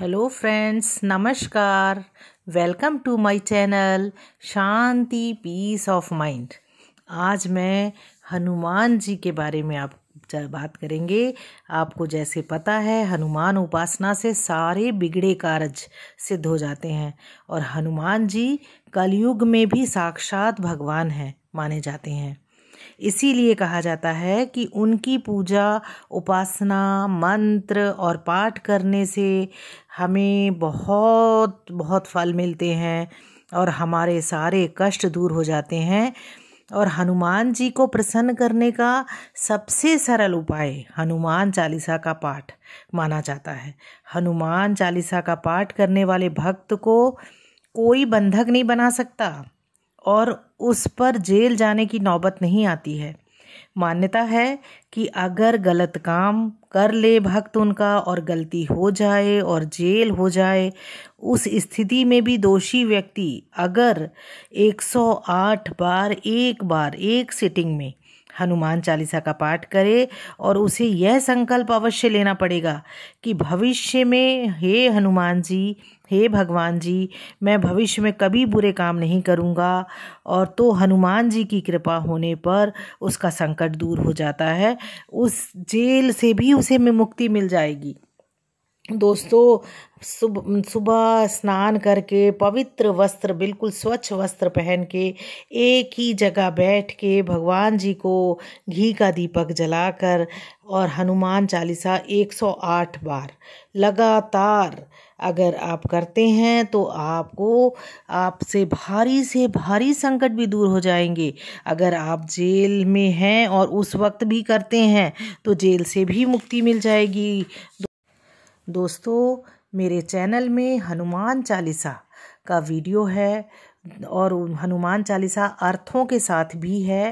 hello friends नमस्कार welcome to my channel Shanti peace of mind आज मैं हनुमान जी के बारे में आप बात करेंगे आपको जैसे पता है हनुमान उपासना से सारे बिगड़े कार्य सिद्ध हो जाते हैं और हनुमान जी कलयुग में भी साक्षात भगवान हैं माने जाते हैं इसीलिए कहा जाता है कि उनकी पूजा उपासना मंत्र और पाठ करने से हमें बहुत बहुत फल मिलते हैं और हमारे सारे कष्ट दूर हो जाते हैं और हनुमान जी को प्रसन्न करने का सबसे सरल उपाय हनुमान चालीसा का पाठ माना जाता है हनुमान चालीसा का पाठ करने वाले भक्त को कोई बंधक नहीं बना सकता और उस पर जेल जाने की नौबत नहीं आती है मान्यता है कि अगर गलत काम कर ले भक्त उनका और गलती हो जाए और जेल हो जाए उस स्थिति में भी दोषी व्यक्ति अगर 108 बार एक बार एक सिटिंग में हनुमान चालीसा का पाठ करे और उसे यह संकल्प अवश्य लेना पड़ेगा कि भविष्य में हे हनुमान जी हे भगवान जी मैं भविष्य में कभी बुरे काम नहीं करूँगा और तो हनुमान जी की कृपा होने पर उसका संकट दूर हो जाता है उस जेल से भी उसे मुक्ति मिल जाएगी दोस्तों सुबह सुबह स्नान करके पवित्र वस्त्र बिल्कुल स्वच्छ वस्त्र पहन के एक ही जगह बैठ के भगवान जी को घी का दीपक जलाकर और हनुमान चालीसा 108 बार लगातार अगर आप करते हैं तो आपको आपसे भारी से भारी संकट भी दूर हो जाएंगे अगर आप जेल में हैं और उस वक्त भी करते हैं तो जेल से भी मुक्ति मिल जाएगी दोस्तों मेरे चैनल में हनुमान चालीसा का वीडियो है और हनुमान चालीसा अर्थों के साथ भी है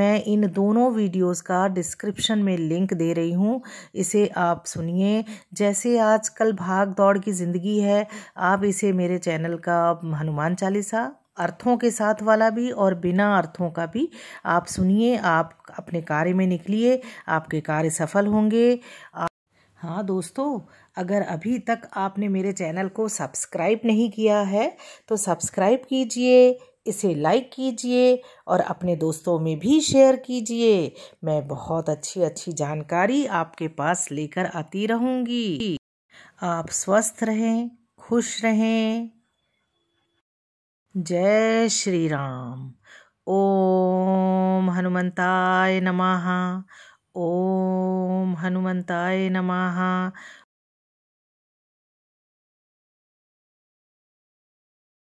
मैं इन दोनों वीडियोस का डिस्क्रिप्शन में लिंक दे रही हूँ इसे आप सुनिए जैसे आजकल भाग दौड़ की ज़िंदगी है आप इसे मेरे चैनल का हनुमान चालीसा अर्थों के साथ वाला भी और बिना अर्थों का भी आप सुनिए आप अपने कार्य में निकलिए आपके कार्य सफल होंगे आप हाँ दोस्तों अगर अभी तक आपने मेरे चैनल को सब्सक्राइब नहीं किया है तो सब्सक्राइब कीजिए इसे लाइक कीजिए और अपने दोस्तों में भी शेयर कीजिए मैं बहुत अच्छी अच्छी जानकारी आपके पास लेकर आती रहूँगी आप स्वस्थ रहें खुश रहें जय श्री राम ओम हनुमंताय नमः ओम हनुमंताय नमः